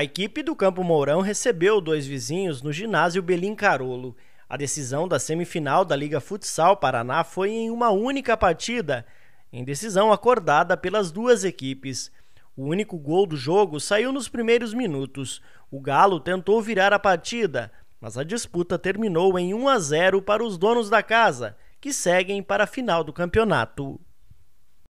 A equipe do Campo Mourão recebeu dois vizinhos no ginásio Belim Carolo. A decisão da semifinal da Liga Futsal Paraná foi em uma única partida, em decisão acordada pelas duas equipes. O único gol do jogo saiu nos primeiros minutos. O Galo tentou virar a partida, mas a disputa terminou em 1 a 0 para os donos da casa, que seguem para a final do campeonato.